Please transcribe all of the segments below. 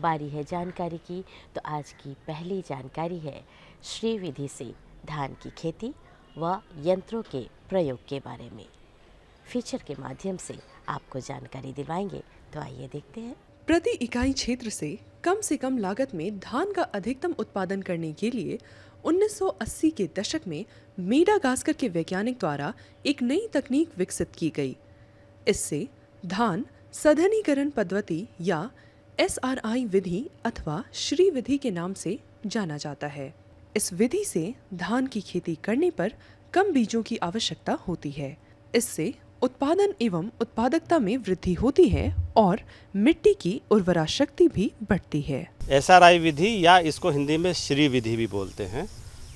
बारी है जानकारी की तो आज की पहली जानकारी है श्री विधि से धान की खेती व यंत्रों के प्रयोग के बारे में फीचर के माध्यम से आपको जानकारी दिलवाएंगे तो आइए देखते हैं प्रति इकाई क्षेत्र से कम से कम लागत में धान का अधिकतम उत्पादन करने के लिए 1980 के दशक में मेडा गास्कर के वैज्ञानिक द्वारा एक नई तकनीक विकसित की गई इससे धान सधनीकरण पद्धति या एसआरआई विधि अथवा श्री विधि के नाम से जाना जाता है इस विधि से धान की खेती करने पर कम बीजों की आवश्यकता होती है इससे उत्पादन एवं उत्पादकता में वृद्धि होती है और मिट्टी की उर्वरा शक्ति भी बढ़ती है एस विधि या इसको हिंदी में श्री विधि भी बोलते हैं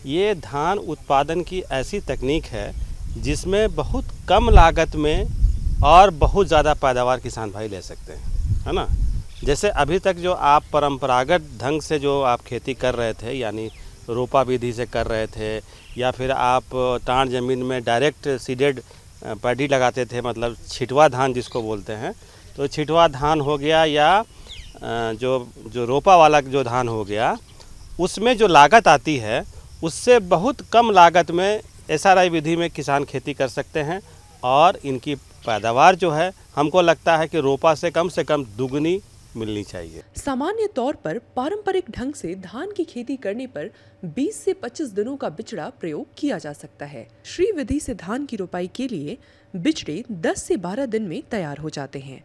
ये धान उत्पादन की ऐसी तकनीक है जिसमें बहुत कम लागत में और बहुत ज़्यादा पैदावार किसान भाई ले सकते हैं है ना जैसे अभी तक जो आप परंपरागत ढंग से जो आप खेती कर रहे थे यानी रोपा विधि से कर रहे थे या फिर आप टाण ज़मीन में डायरेक्ट सीडेड पैडी लगाते थे मतलब छिटवा धान जिसको बोलते हैं तो छिटवा धान हो गया या जो जो रोपा वाला जो धान हो गया उसमें जो लागत आती है उससे बहुत कम लागत में एस विधि में किसान खेती कर सकते हैं और इनकी पैदावार जो है हमको लगता है कि रोपा से कम से कम दुगनी मिलनी चाहिए सामान्य तौर पर पारंपरिक ढंग से धान की खेती करने पर 20 से 25 दिनों का बिचड़ा प्रयोग किया जा सकता है श्री विधि से धान की रोपाई के लिए बिचड़े 10 से 12 दिन में तैयार हो जाते हैं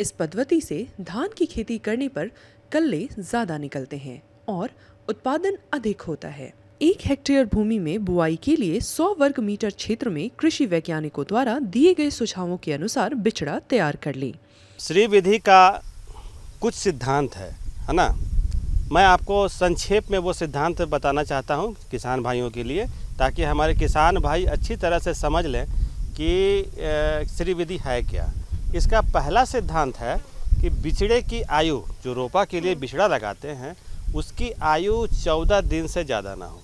इस पद्धति से धान की खेती करने पर कल्ले ज्यादा निकलते हैं और उत्पादन अधिक होता है एक हेक्टेयर भूमि में बुआई के लिए 100 वर्ग मीटर क्षेत्र में कृषि वैज्ञानिकों द्वारा दिए गए सुझावों के अनुसार बिचड़ा तैयार कर लें श्री विधि का कुछ सिद्धांत है है ना मैं आपको संक्षेप में वो सिद्धांत बताना चाहता हूँ किसान भाइयों के लिए ताकि हमारे किसान भाई अच्छी तरह से समझ लें कि श्री विधि है क्या इसका पहला सिद्धांत है कि बिछड़े की आयु जो रोपा के लिए बिछड़ा लगाते हैं उसकी आयु चौदह दिन से ज़्यादा ना हो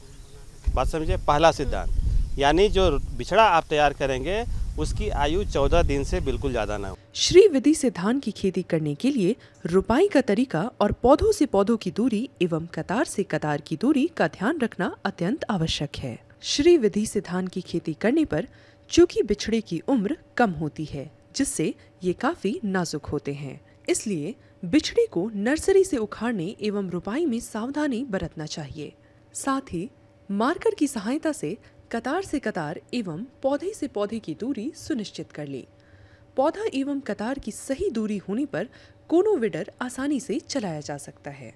बात समझिए पहला सिद्धांत यानी जो बिछड़ा आप तैयार करेंगे उसकी आयु चौदह दिन से बिल्कुल ज़्यादा ना हो श्री विधि से धान की खेती करने के लिए रुपाई का तरीका और पौधों से पौधों की दूरी एवं कतार से कतार की दूरी का ध्यान रखना अत्यंत आवश्यक है श्री विधि से धान की खेती करने पर चूंकि बिछड़े की उम्र कम होती है जिससे ये काफी नाजुक होते हैं इसलिए बिछड़े को नर्सरी से उखाड़ने एवं रुपाई में सावधानी बरतना चाहिए साथ ही मार्कर की सहायता से कतार से कतार एवं पौधे से पौधे की दूरी सुनिश्चित कर ली पौधा एवं कतार की सही दूरी होने पर कोनोविडर आसानी से चलाया जा सकता है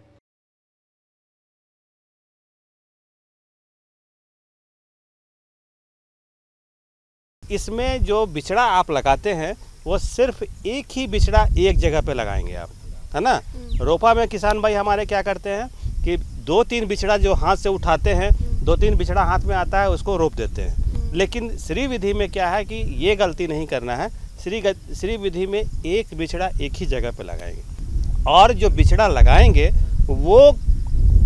इसमें जो बिछड़ा आप लगाते हैं वो सिर्फ एक ही बिछड़ा एक जगह पे लगाएंगे आप है ना हम्म। रोपा में किसान भाई हमारे क्या करते हैं कि दो तीन बिछड़ा जो हाथ से उठाते हैं दो तीन बिछड़ा हाथ में आता है उसको रोप देते हैं हम्म। लेकिन श्री विधि में क्या है कि ये गलती नहीं करना है श्री श्री विधि में एक बिछड़ा एक ही जगह पर लगाएंगे और जो बिछड़ा लगाएंगे वो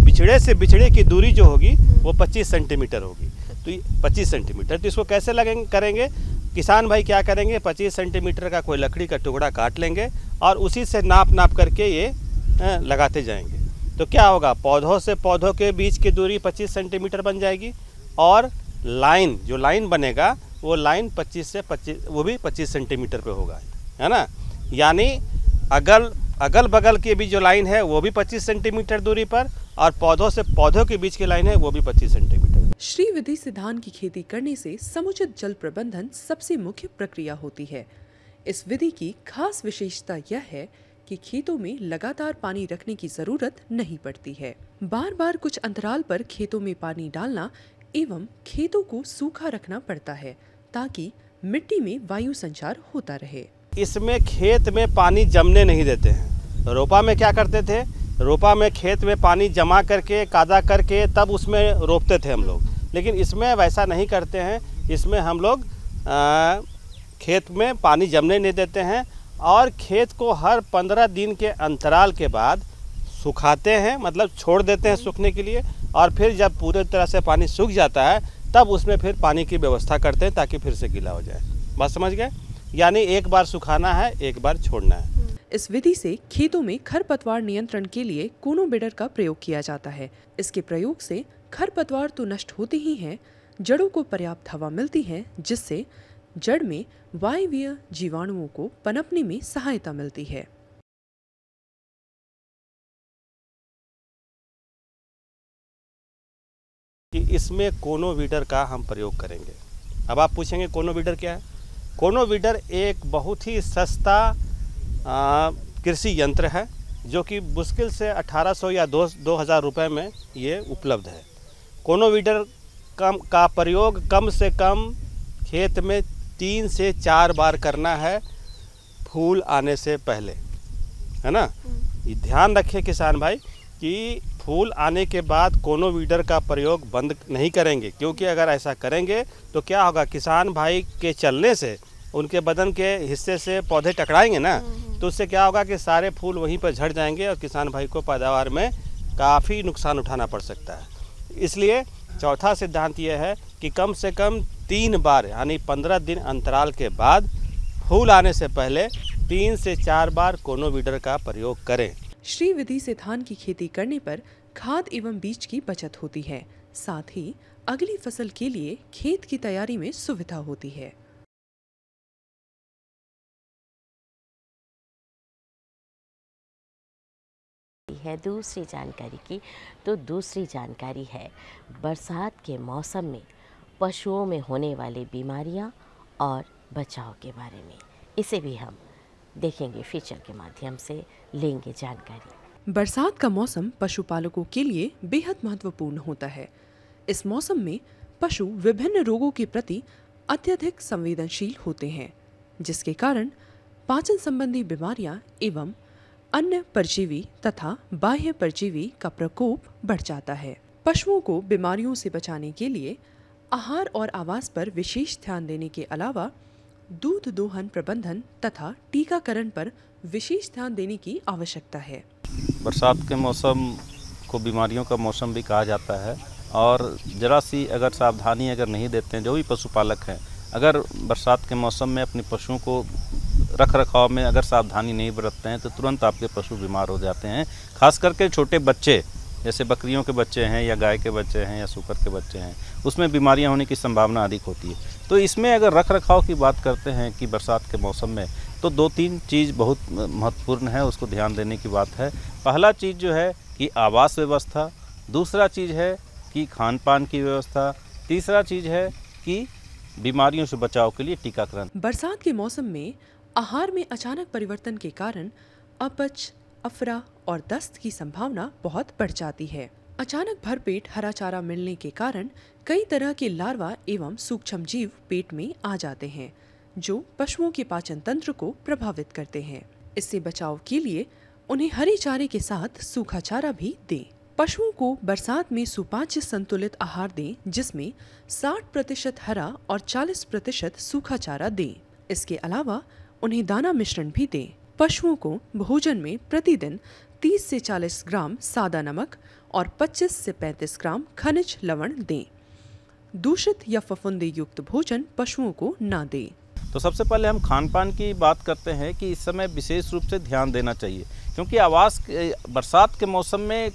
बिछड़े से बिछड़े की दूरी जो होगी हम्म। वो 25 सेंटीमीटर होगी तो 25 सेंटीमीटर तो इसको कैसे लगेंगे करेंगे किसान भाई क्या करेंगे 25 सेंटीमीटर का कोई लकड़ी का टुकड़ा काट लेंगे और उसी से नाप नाप करके ये लगाते जाएंगे तो क्या होगा पौधों से पौधों के बीच की दूरी 25 सेंटीमीटर बन जाएगी और लाइन जो लाइन बनेगा वो लाइन 25 से 25 वो भी 25 सेंटीमीटर पे होगा है ना यानी अगल अगल बगल की भी जो लाइन है वो भी 25 सेंटीमीटर दूरी पर और पौधों से पौधों के बीच की लाइन है वो भी पच्चीस सेंटीमीटर श्री विधि से धान की खेती करने से समुचित जल प्रबंधन सबसे मुख्य प्रक्रिया होती है इस विधि की खास विशेषता यह है कि खेतों में लगातार पानी रखने की जरूरत नहीं पड़ती है बार बार कुछ अंतराल पर खेतों में पानी डालना एवं खेतों को सूखा रखना पड़ता है ताकि मिट्टी में वायु संचार होता रहे इसमें खेत में पानी जमने नहीं देते हैं रोपा में क्या करते थे रोपा में खेत में पानी जमा करके कादा करके तब उसमें रोपते थे हम लोग लेकिन इसमें वैसा नहीं करते हैं इसमें हम लोग आ, खेत में पानी जमने नहीं देते हैं और खेत को हर पंद्रह दिन के अंतराल के बाद सुखाते हैं मतलब छोड़ देते हैं सूखने के लिए और फिर जब पूरे तरह से पानी सूख जाता है तब उसमें फिर पानी की व्यवस्था करते हैं ताकि फिर से गीला हो जाए बस समझ गए यानी एक बार सुखाना है एक बार छोड़ना है इस विधि से खेतों में खरपतवार नियंत्रण के लिए कोनो बेडर का प्रयोग किया जाता है इसके प्रयोग से खरपतवार तो नष्ट होते ही हैं जड़ों को पर्याप्त हवा मिलती है जिससे जड़ में वायवीय जीवाणुओं को पनपने में सहायता मिलती है कि इसमें कोनोविडर का हम प्रयोग करेंगे अब आप पूछेंगे कोनोविडर क्या है कोनोविडर एक बहुत ही सस्ता कृषि यंत्र है जो कि मुश्किल से 1800 या दो रुपए हज़ार रुपये में ये उपलब्ध है कोनोविडर कम का प्रयोग कम से कम खेत में तीन से चार बार करना है फूल आने से पहले है ना ये ध्यान रखें किसान भाई कि फूल आने के बाद कोनो वीडर का प्रयोग बंद नहीं करेंगे क्योंकि अगर ऐसा करेंगे तो क्या होगा किसान भाई के चलने से उनके बदन के हिस्से से पौधे टकराएंगे ना हम्म, हम्म। तो उससे क्या होगा कि सारे फूल वहीं पर झड़ जाएंगे और किसान भाई को पैदावार में काफ़ी नुकसान उठाना पड़ सकता है इसलिए चौथा सिद्धांत यह है कि कम से कम तीन बार यानी पंद्रह दिन अंतराल के बाद फूल आने से पहले तीन से चार बार कोनोवीडर का प्रयोग करें श्री विधि से धान की खेती करने पर खाद एवं बीज की बचत होती है साथ ही अगली फसल के लिए खेत की तैयारी में सुविधा होती है है दूसरी जानकारी की तो दूसरी जानकारी है बरसात के मौसम में पशुओं में होने वाली बीमारियां और बचाव के बारे में इसे भी हम देखेंगे फीचर के माध्यम से लेंगे जानकारी बरसात का मौसम पशुपालकों के लिए बेहद महत्वपूर्ण होता है इस मौसम में पशु विभिन्न रोगों के प्रति अत्यधिक संवेदनशील होते हैं जिसके कारण पाचन संबंधी बीमारियां एवं अन्य परजीवी तथा बाह्य परजीवी का प्रकोप बढ़ जाता है पशुओं को बीमारियों से बचाने के लिए आहार और आवास पर विशेष ध्यान देने के अलावा दूध दोहन प्रबंधन तथा टीकाकरण पर विशेष ध्यान देने की आवश्यकता है बरसात के मौसम को बीमारियों का मौसम भी कहा जाता है और जरा सी अगर सावधानी अगर नहीं देते हैं जो भी पशुपालक हैं अगर बरसात के मौसम में अपने पशुओं को रख रखाव में अगर सावधानी नहीं बरतते हैं तो तुरंत आपके पशु बीमार हो जाते हैं खास करके छोटे बच्चे जैसे बकरियों के बच्चे हैं या गाय के बच्चे हैं या सुकर के बच्चे हैं उसमें बीमारियां होने की संभावना अधिक होती है तो इसमें अगर रख रखाव की बात करते हैं कि बरसात के मौसम में तो दो तीन चीज़ बहुत महत्वपूर्ण है उसको ध्यान देने की बात है पहला चीज़ जो है कि आवास व्यवस्था दूसरा चीज़ है कि खान पान की व्यवस्था तीसरा चीज़ है कि बीमारियों से बचाव के लिए टीकाकरण बरसात के मौसम में आहार में अचानक परिवर्तन के कारण अपच अफरा और दस्त की संभावना बहुत बढ़ जाती है अचानक भरपेट हरा चारा मिलने के कारण कई तरह के लार्वा एवं सूक्ष्म जीव पेट में आ जाते हैं जो पशुओं के पाचन तंत्र को प्रभावित करते हैं इससे बचाव के लिए उन्हें हरे चारे के साथ सूखा चारा भी दें पशुओं को बरसात में सुपाच्य संतुलित आहार दें जिसमें 60 प्रतिशत हरा और 40 प्रतिशत सूखा चारा दें इसके अलावा उन्हें दाना मिश्रण भी दें पशुओं को भोजन में प्रतिदिन 30 से 40 ग्राम सादा नमक और 25 से 35 ग्राम खनिज लवण दें दूषित या फफुंदी युक्त भोजन पशुओं को ना दें तो सबसे पहले हम खान पान की बात करते हैं कि इस समय विशेष रूप से ध्यान देना चाहिए क्योंकि आवास बरसात के मौसम में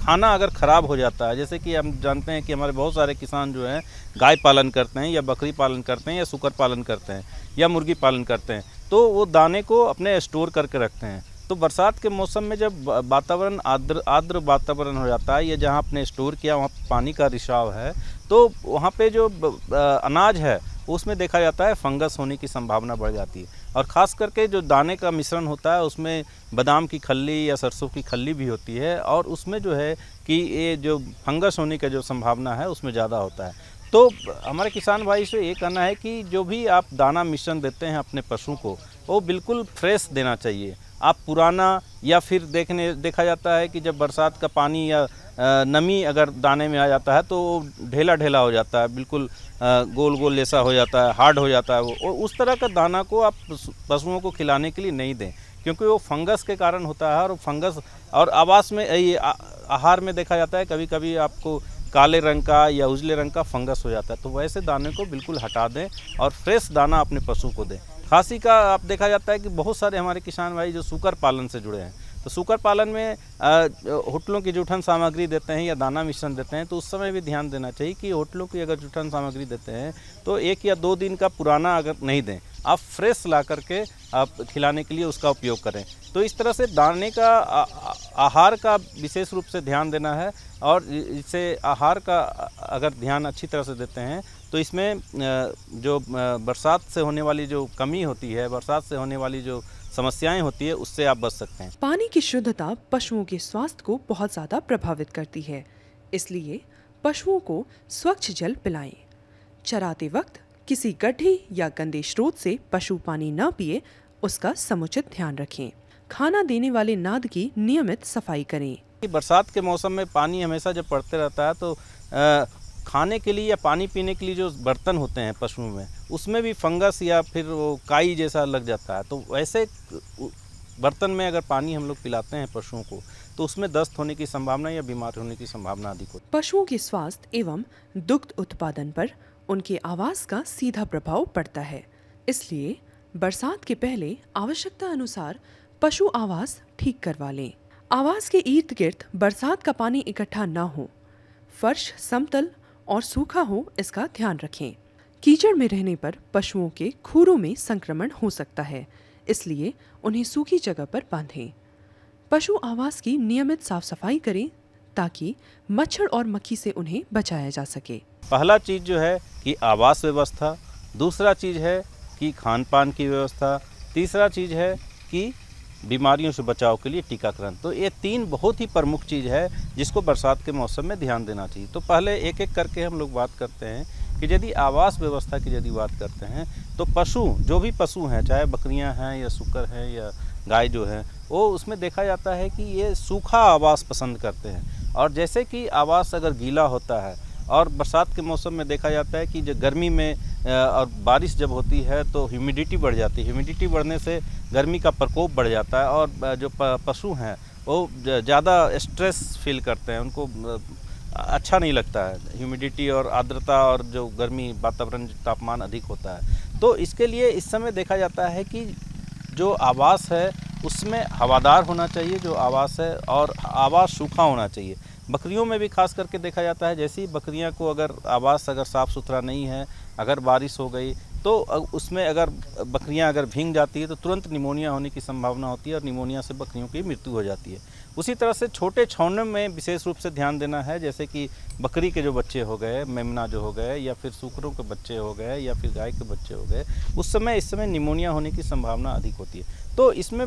खाना अगर ख़राब हो जाता है जैसे कि हम जानते हैं कि हमारे बहुत सारे किसान जो हैं गाय पालन करते हैं या बकरी पालन करते हैं या सुकर पालन करते हैं या मुर्गी पालन करते हैं तो वो दाने को अपने स्टोर करके रखते हैं तो बरसात के मौसम में जब वातावरण आद्र आद्र वातावरण हो जाता है या जहाँ आपने स्टोर किया वहाँ पानी का रिसाव है तो वहाँ पे जो अनाज है उसमें देखा जाता है फंगस होने की संभावना बढ़ जाती है और ख़ास करके जो दाने का मिश्रण होता है उसमें बादाम की खली या सरसों की खली भी होती है और उसमें जो है कि ये जो फंगस होने का जो संभावना है उसमें ज़्यादा होता है तो हमारे किसान भाई से ये कहना है कि जो भी आप दाना मिश्रण देते हैं अपने पशु को वो बिल्कुल फ्रेश देना चाहिए आप पुराना या फिर देखने देखा जाता है कि जब बरसात का पानी या नमी अगर दाने में आ जाता है तो वो ढेला ढेला हो जाता है बिल्कुल गोल गोल जैसा हो जाता है हार्ड हो जाता है वो और उस तरह का दाना को आप पशुओं को खिलाने के लिए नहीं दें क्योंकि वो फंगस के कारण होता है और फंगस और आवास में ये आहार में देखा जाता है कभी कभी आपको काले रंग का या उजले रंग का फंगस हो जाता है तो वैसे दाने को बिल्कुल हटा दें और फ्रेश दाना अपने पशु को दें खांसी का आप देखा जाता है कि बहुत सारे हमारे किसान भाई जो सुकर पालन से जुड़े हैं तो सुकर पालन में होटलों की जूठन सामग्री देते हैं या दाना मिश्रण देते हैं तो उस समय भी ध्यान देना चाहिए कि होटलों की अगर जूठन सामग्री देते हैं तो एक या दो दिन का पुराना अगर नहीं दें आप फ्रेश ला करके आप खिलाने के लिए उसका उपयोग करें तो इस तरह से दाने का आहार का विशेष रूप से ध्यान देना है और इससे आहार का अगर ध्यान अच्छी तरह से देते हैं तो इसमें जो बरसात से होने वाली जो कमी होती है बरसात से होने वाली जो समस्याएं होती है उससे आप बच सकते हैं पानी की शुद्धता पशुओं के स्वास्थ्य को बहुत ज़्यादा प्रभावित करती है इसलिए पशुओं को स्वच्छ जल पिलाएं। चराते वक्त किसी गड्ढे या गंदे स्रोत से पशु पानी न पिए उसका समुचित ध्यान रखें खाना देने वाले नाद की नियमित सफाई करें बरसात के मौसम में पानी हमेशा जब पड़ते रहता है तो आ, खाने के लिए या पानी पीने के लिए जो बर्तन होते हैं पशुओं में उसमें भी फंगस या फिर वो काई जैसा लग जाता है तो वैसे बर्तन में अगर पानी हम लोग पिलाते हैं पशुओं को तो उसमें दस्त होने की संभावना या बीमार होने की संभावना अधिक होती है पशुओं के स्वास्थ्य एवं दुग्ध उत्पादन पर उनके आवास का सीधा प्रभाव पड़ता है इसलिए बरसात के पहले आवश्यकता अनुसार पशु आवास ठीक करवा लें आवास के इर्द गिर्द बरसात का पानी इकट्ठा ना हो फर्श समतल और सूखा हो इसका ध्यान रखें कीचड़ में रहने पर पशुओं के खूरों में संक्रमण हो सकता है इसलिए उन्हें सूखी जगह पर बांधें पशु आवास की नियमित साफ सफाई करें ताकि मच्छर और मक्खी से उन्हें बचाया जा सके पहला चीज़ जो है कि आवास व्यवस्था दूसरा चीज़ है कि खान पान की व्यवस्था तीसरा चीज़ है कि बीमारियों से बचाव के लिए टीकाकरण तो ये तीन बहुत ही प्रमुख चीज़ है जिसको बरसात के मौसम में ध्यान देना चाहिए तो पहले एक एक करके हम लोग बात करते हैं कि यदि आवास व्यवस्था की यदि बात करते हैं तो पशु जो भी पशु हैं चाहे बकरियां हैं या सुकर हैं या गाय जो है वो उसमें देखा जाता है कि ये सूखा आवास पसंद करते हैं और जैसे कि आवास अगर गीला होता है और बरसात के मौसम में देखा जाता है कि जो गर्मी में और बारिश जब होती है तो ह्यूमिडिटी बढ़ जाती है ह्यूमिडिटी बढ़ने से गर्मी का प्रकोप बढ़ जाता है और जो पशु हैं वो ज़्यादा स्ट्रेस फील करते हैं उनको अच्छा नहीं लगता है ह्यूमिडिटी और आर्द्रता और जो गर्मी वातावरण तापमान अधिक होता है तो इसके लिए इस समय देखा जाता है कि जो आवास है उसमें हवादार होना चाहिए जो आवास है और आवास सूखा होना चाहिए बकरियों में भी खास करके देखा जाता है जैसे ही बकरियाँ को अगर आवास अगर साफ़ सुथरा नहीं है अगर बारिश हो गई तो उसमें अगर बकरियां अगर भींग जाती है तो तुरंत निमोनिया होने की संभावना होती है और निमोनिया से बकरियों की मृत्यु हो जाती है उसी तरह से छोटे छौने में विशेष रूप से ध्यान देना है जैसे कि बकरी के जो बच्चे हो गए मेमना जो हो गए या फिर सूकरों के बच्चे हो गए या फिर गाय के बच्चे हो गए उस समय इस समय निमोनिया होने की संभावना अधिक होती है तो इसमें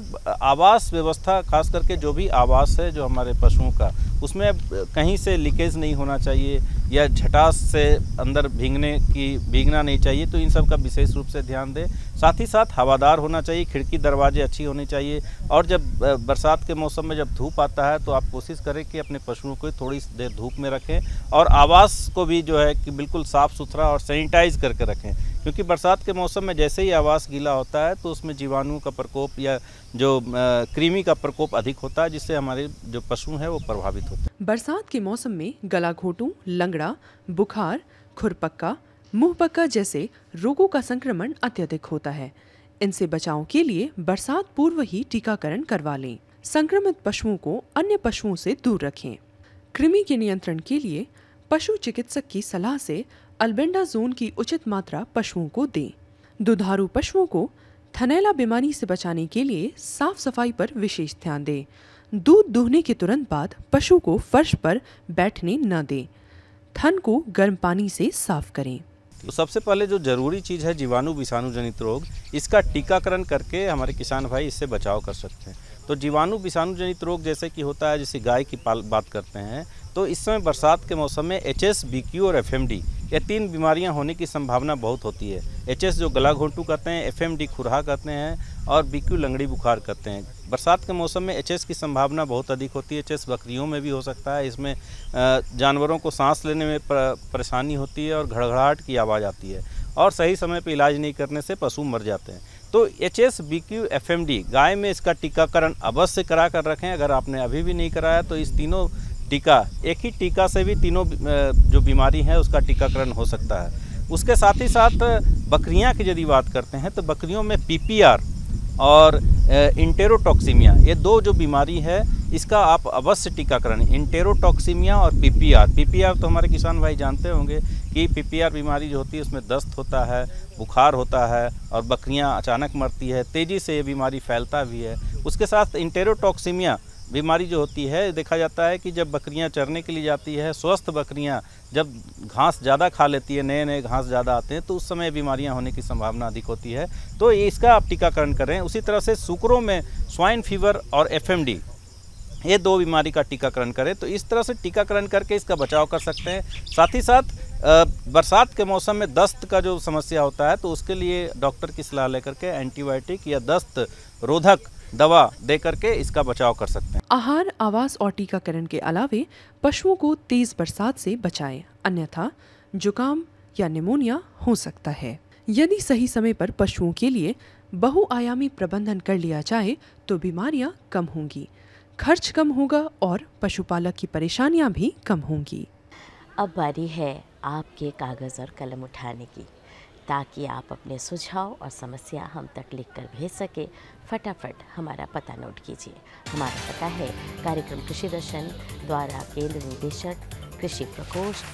आवास व्यवस्था खास करके जो भी आवास है जो हमारे पशुओं का उसमें कहीं से लीकेज नहीं होना चाहिए या झटास से अंदर भींगने की भींगना नहीं चाहिए तो इन सब का विशेष रूप से ध्यान दें साथ ही साथ हवादार होना चाहिए खिड़की दरवाजे अच्छी होने चाहिए और जब बरसात के मौसम में जब धूप पाता है तो आप कोशिश करें कि अपने पशुओं को थोड़ी देर धूप में रखें और आवास को भी जो है कि बिल्कुल साफ़ सुथरा और सैनिटाइज करके रखें क्योंकि बरसात के मौसम में जैसे ही आवास गीला होता है तो उसमें जीवाणु का प्रकोप या जो क्रीमी का प्रकोप अधिक होता है जिससे हमारे जो पशु हैं वो प्रभावित होते हैं बरसात के मौसम में गला घोटू लंगड़ा बुखार खुरपक्का मुँह पक्का जैसे रोगों का संक्रमण अत्यधिक होता है इनसे बचाव के लिए बरसात पूर्व ही टीकाकरण करवा लें संक्रमित पशुओं को अन्य पशुओं से दूर रखें कृमि के नियंत्रण के लिए पशु चिकित्सक की सलाह से अल्बेंडा जोन की उचित मात्रा पशुओं को दें दुधारू पशुओं को थनेला बीमारी से बचाने के लिए साफ सफाई पर विशेष ध्यान दें दूध दूहने के तुरंत बाद पशु को फर्श पर बैठने न दें थन को गर्म पानी से साफ करें तो सबसे पहले जो ज़रूरी चीज़ है जीवाणु विषाणु जनित रोग इसका टीकाकरण करके हमारे किसान भाई इससे बचाव कर सकते हैं तो जीवाणु विषाणु जनित रोग जैसे कि होता है जैसे गाय की बात करते हैं तो इस समय बरसात के मौसम में एच एस बी क्यू और एफ एम डी ये तीन बीमारियां होने की संभावना बहुत होती है एचएस जो गला घोंटू कहते हैं एफएमडी खुरहा कहते हैं और बीक्यू लंगड़ी बुखार कहते हैं बरसात के मौसम में एचएस की संभावना बहुत अधिक होती है एचएस बकरियों में भी हो सकता है इसमें जानवरों को सांस लेने में परेशानी होती है और घड़घड़ाहट की आवाज़ आती है और सही समय पर इलाज नहीं करने से पशु मर जाते हैं तो H S B Q F M D गाय में इसका टीकाकरण अवश्य करा कर रखें अगर आपने अभी भी नहीं कराया तो इस तीनों टीका एक ही टीका से भी तीनों जो बीमारी है उसका टीकाकरण हो सकता है उसके साथ ही साथ बकरियां की यदि बात करते हैं तो बकरियों में पीपीआर और इंटेरोटॉक्सीमिया ये दो जो बीमारी है इसका आप अवश्य टीकाकरण इंटेरोटॉक्सीमिया और पीपीआर पीपीआर तो हमारे किसान भाई जानते होंगे कि पीपीआर बीमारी जो होती है उसमें दस्त होता है बुखार होता है और बकरियां अचानक मरती है तेज़ी से ये बीमारी फैलता भी है उसके साथ इंटेरोटॉक्सीमिया बीमारी जो होती है देखा जाता है कि जब बकरियां चरने के लिए जाती है स्वस्थ बकरियां जब घास ज़्यादा खा लेती है नए नए घास ज़्यादा आते हैं तो उस समय बीमारियां होने की संभावना अधिक होती है तो इसका आप टीकाकरण करें उसी तरह से सुकरों में स्वाइन फीवर और एफ ये दो बीमारी का टीकाकरण करें तो इस तरह से टीकाकरण करके इसका बचाव कर सकते हैं साथ ही साथ बरसात के मौसम में दस्त का जो समस्या होता है तो उसके लिए डॉक्टर की सलाह लेकर के एंटीबायोटिक या दस्त रोधक दवा दे करके इसका बचाव कर सकते हैं आहार आवास और टीकाकरण के अलावे पशुओं को तेज बरसात से बचाएं अन्यथा जुकाम या निमोनिया हो सकता है यदि सही समय पर पशुओं के लिए बहुआयामी प्रबंधन कर लिया जाए तो बीमारियां कम होंगी खर्च कम होगा और पशुपालक की परेशानियां भी कम होंगी अब बारी है आपके कागज़ और कलम उठाने की ताकि आप अपने सुझाव और समस्या हम तक लिख कर भेज सकें फटाफट हमारा पता नोट कीजिए हमारा पता है कार्यक्रम कृषि दर्शन द्वारा केंद्र निदेशक कृषि प्रकोष्ठ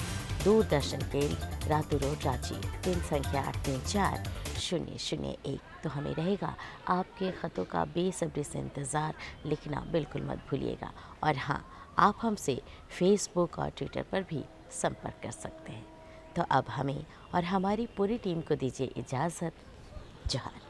दूरदर्शन केंद्र रातू रोड रांची तीन संख्या आठ तीन चार शून्य शून्य एक तो हमें रहेगा आपके ख़तों का बेसब्री से इंतज़ार लिखना बिल्कुल मत भूलिएगा और हाँ आप हमसे फेसबुक और ट्विटर पर भी संपर्क कर सकते हैं तो अब हमें और हमारी पूरी टीम को दीजिए इजाज़त जहाँ